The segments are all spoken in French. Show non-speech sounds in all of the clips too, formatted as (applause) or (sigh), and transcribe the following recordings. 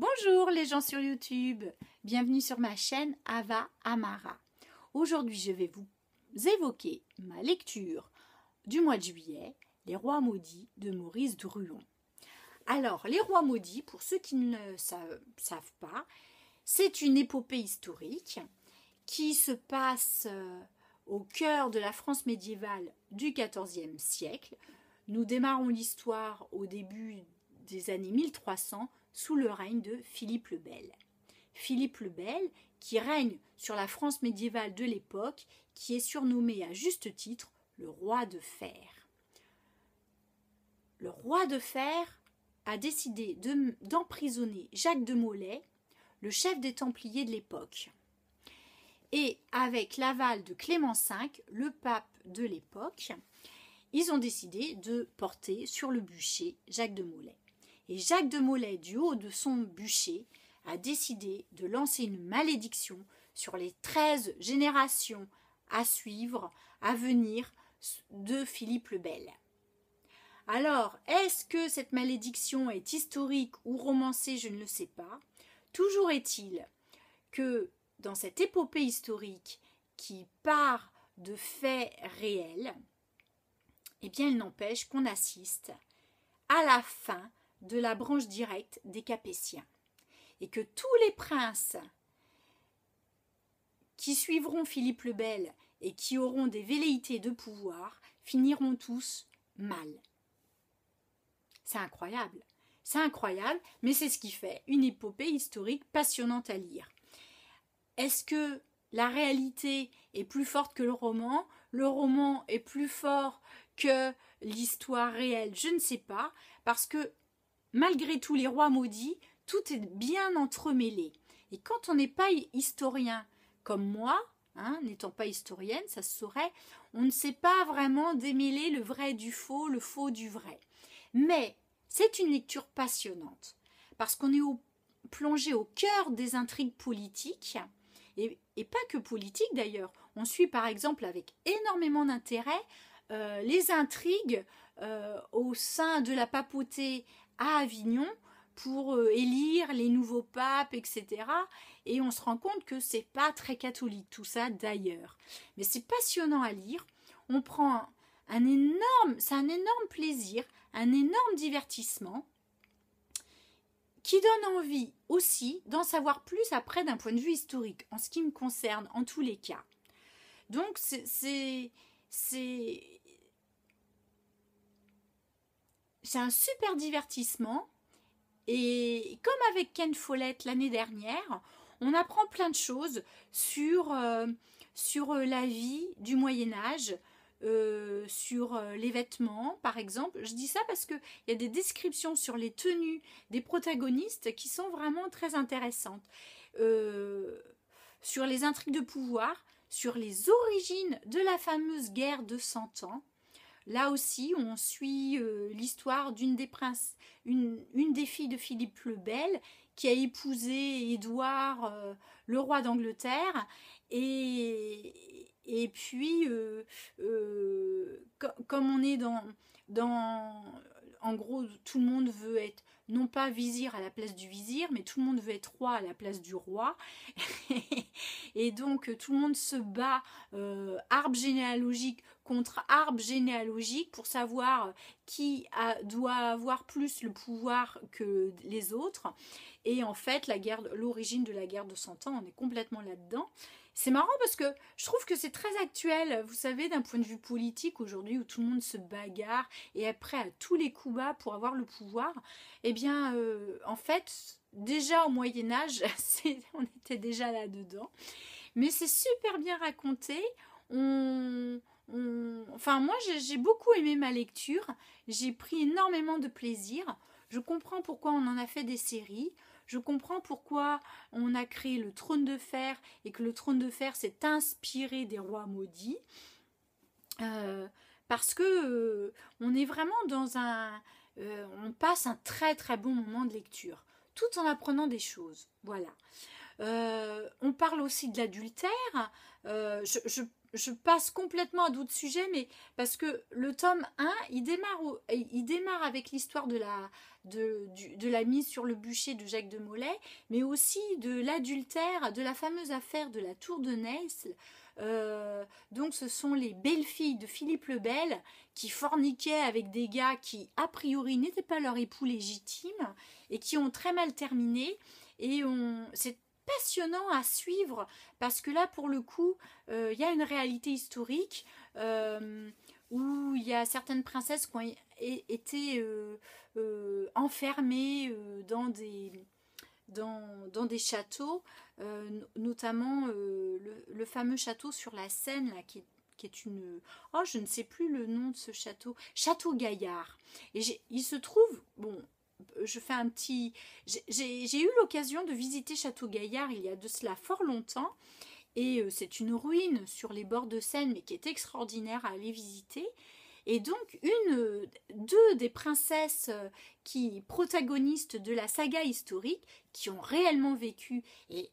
Bonjour les gens sur YouTube, bienvenue sur ma chaîne Ava Amara. Aujourd'hui je vais vous évoquer ma lecture du mois de juillet, Les Rois maudits de Maurice Druon. Alors, Les Rois maudits, pour ceux qui ne savent, savent pas, c'est une épopée historique qui se passe euh, au cœur de la France médiévale du XIVe siècle. Nous démarrons l'histoire au début des années 1300 sous le règne de Philippe le Bel. Philippe le Bel, qui règne sur la France médiévale de l'époque, qui est surnommé à juste titre le roi de fer. Le roi de fer a décidé d'emprisonner Jacques de Molay, le chef des Templiers de l'époque. Et avec l'aval de Clément V, le pape de l'époque, ils ont décidé de porter sur le bûcher Jacques de Molay et Jacques de Molay, du haut de son bûcher, a décidé de lancer une malédiction sur les treize générations à suivre, à venir de Philippe le Bel. Alors, est-ce que cette malédiction est historique ou romancée, je ne le sais pas. Toujours est-il que dans cette épopée historique qui part de faits réels, eh bien, il n'empêche qu'on assiste à la fin de la branche directe des Capétiens, et que tous les princes qui suivront Philippe le Bel et qui auront des velléités de pouvoir finiront tous mal. C'est incroyable, c'est incroyable, mais c'est ce qui fait une épopée historique passionnante à lire. Est-ce que la réalité est plus forte que le roman, le roman est plus fort que l'histoire réelle, je ne sais pas, parce que malgré tous les rois maudits, tout est bien entremêlé. Et quand on n'est pas historien comme moi, hein, n'étant pas historienne, ça se saurait, on ne sait pas vraiment démêler le vrai du faux, le faux du vrai. Mais c'est une lecture passionnante, parce qu'on est plongé au cœur des intrigues politiques, et, pas que politiques d'ailleurs. On suit par exemple avec énormément d'intérêt euh, les intrigues euh, au sein de la papauté à Avignon pour euh, élire les nouveaux papes, etc. Et on se rend compte que c'est pas très catholique tout ça d'ailleurs. Mais c'est passionnant à lire. On prend un énorme, c'est un énorme plaisir, un énorme divertissement qui donne envie aussi d'en savoir plus après d'un point de vue historique, en ce qui me concerne en tous les cas. Donc c'est c'est un super divertissement. Et comme avec Ken Follett l'année dernière, on apprend plein de choses sur, euh, euh, la vie du Moyen Âge, euh, sur les vêtements, par exemple. Je dis ça parce qu'il y a des descriptions sur les tenues des protagonistes qui sont vraiment très intéressantes. sur les intrigues de pouvoir, sur les origines de la fameuse guerre de Cent Ans. Là aussi, on suit euh, l'histoire d'une des princes, une, des filles de Philippe le Bel qui a épousé Édouard, euh, le roi d'Angleterre, et, et puis euh, comme on est dans, dans, en gros, tout le monde veut être non pas vizir à la place du vizir, mais tout le monde veut être roi à la place du roi. (laughs) et donc tout le monde se bat, arbre généalogique, contre arbre généalogique pour savoir euh, qui a, doit avoir plus le pouvoir que les autres. Et en fait, la guerre, l'origine de la guerre de 100 ans, on est complètement là-dedans. C'est marrant parce que je trouve que c'est très actuel, vous savez, d'un point de vue politique aujourd'hui où tout le monde se bagarre et après à tous les coups bas pour avoir le pouvoir. Eh bien, euh, en fait, déjà au Moyen Âge, (laughs) on était déjà là-dedans. Mais c'est super bien raconté. On, enfin moi j'ai beaucoup aimé ma lecture, j'ai pris énormément de plaisir, je comprends pourquoi on en a fait des séries, je comprends pourquoi on a créé le trône de fer et que le trône de fer s'est inspiré des rois maudits. Euh, parce que euh, on est vraiment dans un... Euh, on passe un très très bon moment de lecture, tout en apprenant des choses. Voilà. on parle aussi de l'adultère. je, je passe complètement à d'autres sujets, mais parce que le tome 1, il démarre, il démarre avec l'histoire de la, de, la mise sur le bûcher de Jacques de Molay, mais aussi de l'adultère, de la fameuse affaire de la tour de Nesle. Euh, donc ce sont les belles-filles de Philippe le Bel qui forniquaient avec des gars qui, a priori, n'étaient pas leur époux légitime et qui ont très mal terminé. Et on, c'est passionnant à suivre parce que là, pour le coup, euh, il y a une réalité historique euh, où il y a certaines princesses qui ont été euh, enfermées dans des, dans, des châteaux, notamment le, fameux château sur la Seine là, qui est qui est une... Oh, je ne sais plus le nom de ce château. Château Gaillard. Et il se trouve, bon, je fais un petit. J'ai eu l'occasion de visiter Château-Gaillard il y a de cela fort longtemps. Et euh, c'est une ruine sur les bords de Seine, mais qui est extraordinaire à aller visiter. Et donc, une, deux des princesses euh, qui protagonistes de la saga historique, qui ont réellement vécu et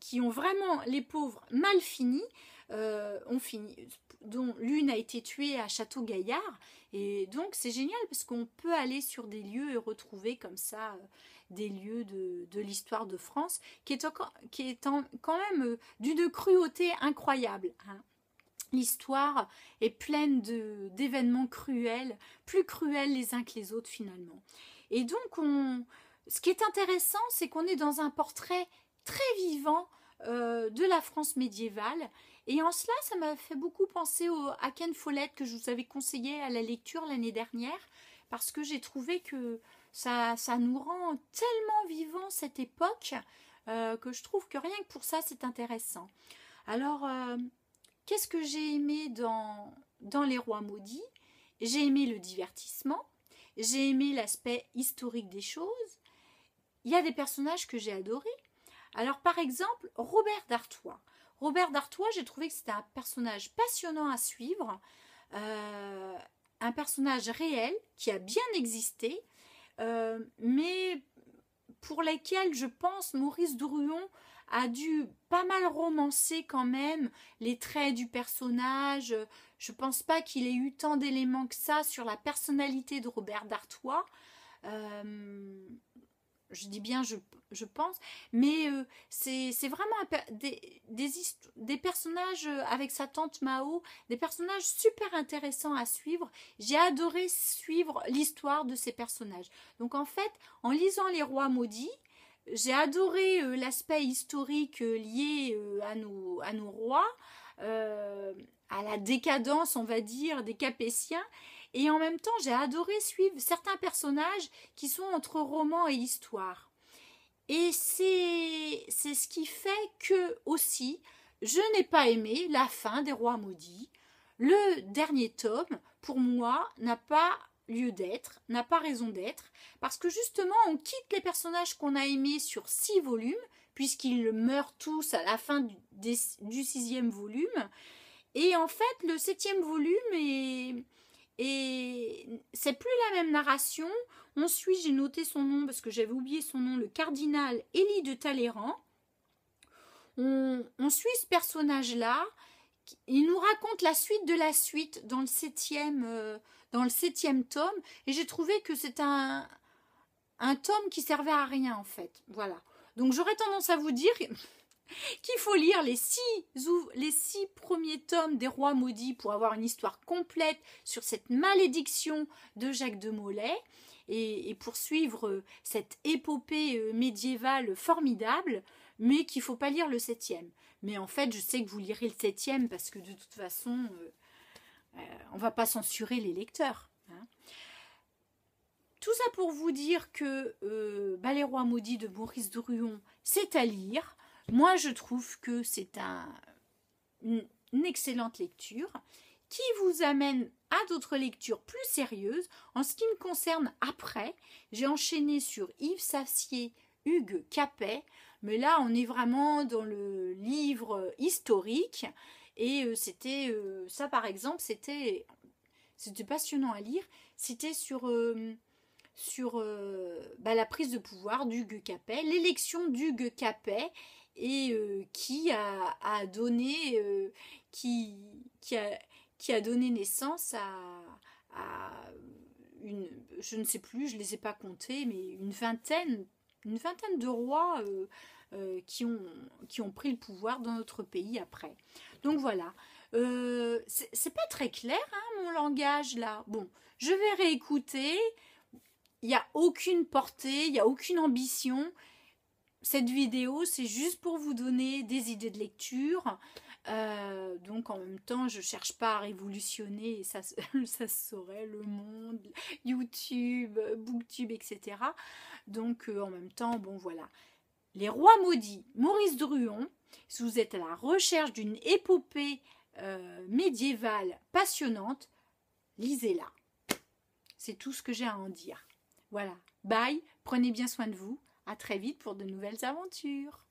qui, ont vraiment, les pauvres, mal fini, euh, ont fini, dont l'une a été tuée à Château Gaillard. Et donc, c'est génial parce qu'on peut aller sur des lieux et retrouver comme ça euh, des lieux de, l'histoire de France, qui est, encore qui est quand même d'une cruauté incroyable. Hein l'histoire est pleine d'événements cruels, plus cruels les uns que les autres finalement. Et donc, on, ce qui est intéressant, c'est qu'on est dans un portrait très vivant euh, de la France médiévale. Et en cela, ça m'a fait beaucoup penser au, à Ken Follett que je vous avais conseillé à la lecture l'année dernière, parce que j'ai trouvé que ça, ça nous rend tellement vivant cette époque euh, que je trouve que rien que pour ça, c'est intéressant. Alors, euh, qu'est-ce que j'ai aimé dans, dans Les Rois Maudits J'ai aimé le divertissement, j'ai aimé l'aspect historique des choses. Il y a des personnages que j'ai adorés. Alors par exemple, Robert d'Artois. Robert d'Artois, j'ai trouvé que c'était un personnage passionnant à suivre, euh, un personnage réel qui a bien existé, euh, mais pour lequel je pense Maurice Drouon a dû pas mal romancer quand même les traits du personnage. Je pense pas qu'il ait eu tant d'éléments que ça sur la personnalité de Robert d'Artois. Euh, je dis bien je, pense, mais euh, c'est vraiment des, des, personnages euh, avec sa tante Mao, des personnages super intéressants à suivre. J'ai adoré suivre l'histoire de ces personnages. Donc en fait, en lisant Les Rois Maudits, j'ai adoré euh, l'aspect historique euh, lié euh, à, nos, à nos rois, à la décadence, on va dire, des Capétiens. Et en même temps, j'ai adoré suivre certains personnages qui sont entre roman et histoire. Et c'est ce qui fait que aussi, je n'ai pas aimé la fin des rois maudits. Le dernier tome, pour moi, n'a pas lieu d'être, n'a pas raison d'être, parce que justement on quitte les personnages qu'on a aimés sur six volumes, puisqu'ils meurent tous à la fin du, sixième volume, et en fait le septième volume est... Et c'est plus la même narration. On suit, j'ai noté son nom parce que j'avais oublié son nom, le cardinal Élie de Talleyrand. On, suit ce personnage-là. Il nous raconte la suite de la suite dans le septième, euh, dans le septième tome, et j'ai trouvé que c'est un, un tome qui servait à rien en fait. Voilà. Donc j'aurais tendance à vous dire (laughs) qu'il faut lire les six, les six premiers tomes des Rois maudits pour avoir une histoire complète sur cette malédiction de Jacques de Molay et, poursuivre euh, cette épopée euh, médiévale formidable, mais qu'il faut pas lire le septième. Mais en fait, je sais que vous lirez le septième parce que de toute façon, euh, euh, on va pas censurer les lecteurs. Hein. Tout ça pour vous dire que euh, maudit de Maurice Druon, c'est à lire. Moi, je trouve que c'est une, excellente lecture qui vous amène à d'autres lectures plus sérieuses. En ce qui me concerne, après, j'ai enchaîné sur Yves Sassier, Hugues Capet, mais là, on est vraiment dans le livre historique. Et euh, c'était euh, ça par exemple, c'était c'était passionnant à lire. C'était sur euh, sur bah, la prise de pouvoir d'Hugues Capet, l'élection d'Hugues Capet, et qui a, a donné qui, qui, a, qui a donné naissance à, à, une je ne sais plus, je les ai pas comptés, mais une vingtaine une vingtaine de rois euh, qui, ont, qui ont pris le pouvoir dans notre pays après. Donc voilà. Euh, c'est pas très clair hein, mon langage là. Bon, je vais réécouter. Il n'y a aucune portée, il n'y a aucune ambition. Cette vidéo, c'est juste pour vous donner des idées de lecture. Euh, donc en même temps, je cherche pas à révolutionner, ça, (laughs) ça serait le monde, YouTube, Booktube, etc. Donc euh, en même temps, bon voilà. Les Rois maudits, Maurice Druon. Si vous êtes à la recherche d'une épopée euh, médiévale passionnante, lisez-la. C'est tout ce que j'ai à en dire. Voilà. Bye, prenez bien soin de vous. À très vite pour de nouvelles aventures.